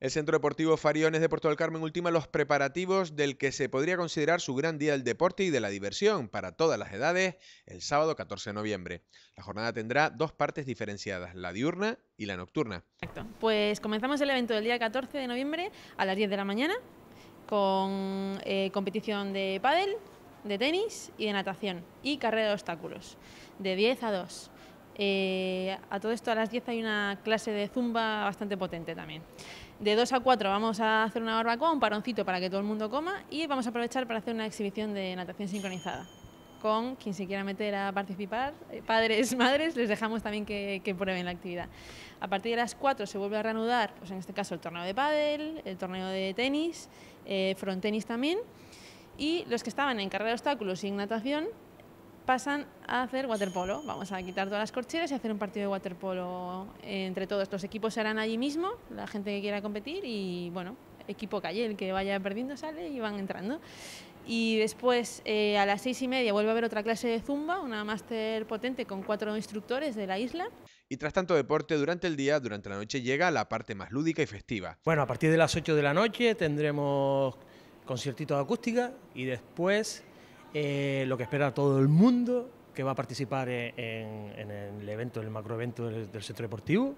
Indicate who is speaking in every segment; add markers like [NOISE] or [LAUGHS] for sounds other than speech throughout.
Speaker 1: El Centro Deportivo Fariones de Puerto del Carmen ultima los preparativos del que se podría considerar su gran día del deporte y de la diversión para todas las edades el sábado 14 de noviembre. La jornada tendrá dos partes diferenciadas, la diurna y la nocturna.
Speaker 2: Exacto. Pues comenzamos el evento del día 14 de noviembre a las 10 de la mañana con eh, competición de pádel, de tenis y de natación y carrera de obstáculos de 10 a 2. Eh, a todo esto a las 10 hay una clase de zumba bastante potente también. De 2 a 4 vamos a hacer una barbacoa, un paroncito para que todo el mundo coma y vamos a aprovechar para hacer una exhibición de natación sincronizada. Con quien se quiera meter a participar, eh, padres, [LAUGHS] madres, les dejamos también que, prueben la actividad. A partir de las 4 se vuelve a reanudar, pues en este caso el torneo de pádel, el torneo de tenis, eh, frontenis también. Y los que estaban en carrera de obstáculos y en natación pasan a hacer waterpolo. Vamos a quitar todas las corcheras y hacer un partido de waterpolo entre todos. Los equipos serán allí mismo, la gente que quiera competir y, bueno, equipo calle, el que vaya perdiendo sale y van entrando. Y después eh, a las seis y media vuelve a haber otra clase de zumba, una máster potente con cuatro instructores de la isla.
Speaker 1: Y tras tanto deporte, durante el día, durante la noche llega la parte más lúdica y festiva.
Speaker 3: Bueno, a partir de las 8 de la noche tendremos conciertitos acústica y después eh, lo que espera todo el mundo que va a participar en, el evento, en el macroevento del, del centro deportivo,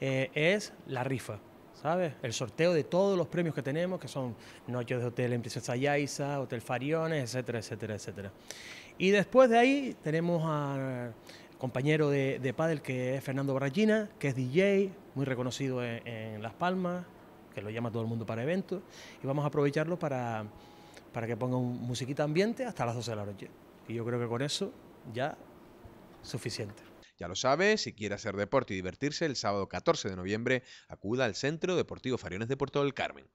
Speaker 3: eh, es la rifa. ¿sabes? El sorteo de todos los premios que tenemos, que son noches de hotel en Princesa Yaiza, Hotel Fariones, etcétera, etcétera, etcétera. Y después de ahí tenemos al compañero de, de pádel que es Fernando Barrachina, que es DJ, muy reconocido en, en Las Palmas, que lo llama todo el mundo para eventos, y vamos a aprovecharlo para para que ponga un musiquita ambiente hasta las 12 de la noche. Y yo creo que con eso ya suficiente.
Speaker 1: Ya lo sabe, si quiere hacer deporte y divertirse, el sábado 14 de noviembre acuda al Centro Deportivo Fariones de Puerto del Carmen.